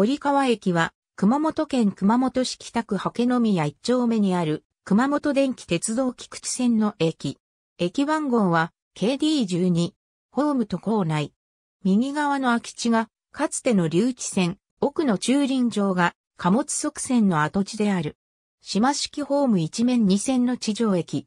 堀川駅は、熊本県熊本市北区刷毛宮一丁目にある、熊本電気鉄道菊池線の駅。駅番号は、KD12、ホームと構内。右側の空き地が、かつての留置線、奥の駐輪場が、貨物側線の跡地である。島式ホーム一面二線の地上駅。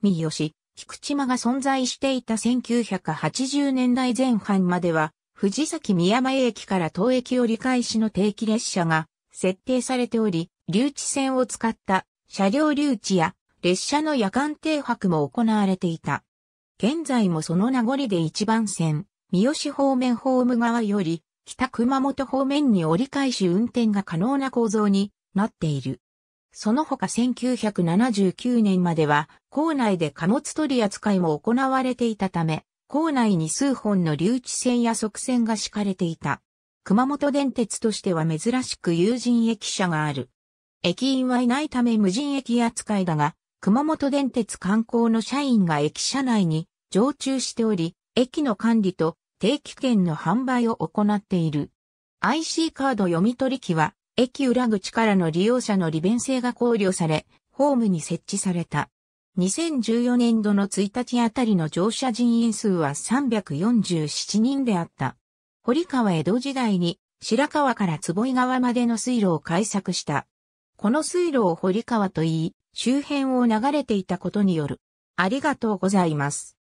三好、菊池間が存在していた1980年代前半までは、藤崎宮前駅から当駅折り返しの定期列車が設定されており、留置線を使った車両留置や列車の夜間停泊も行われていた。現在もその名残で一番線、三好方面ホーム側より北熊本方面に折り返し運転が可能な構造になっている。その他1979年までは、校内で貨物取り扱いも行われていたため、構内に数本の留置線や側線が敷かれていた。熊本電鉄としては珍しく有人駅舎がある。駅員はいないため無人駅扱いだが、熊本電鉄観光の社員が駅舎内に常駐しており、駅の管理と定期券の販売を行っている。IC カード読み取り機は、駅裏口からの利用者の利便性が考慮され、ホームに設置された。2014年度の1日あたりの乗車人員数は347人であった。堀川江戸時代に白川から坪井川までの水路を開削した。この水路を堀川と言い、周辺を流れていたことによる。ありがとうございます。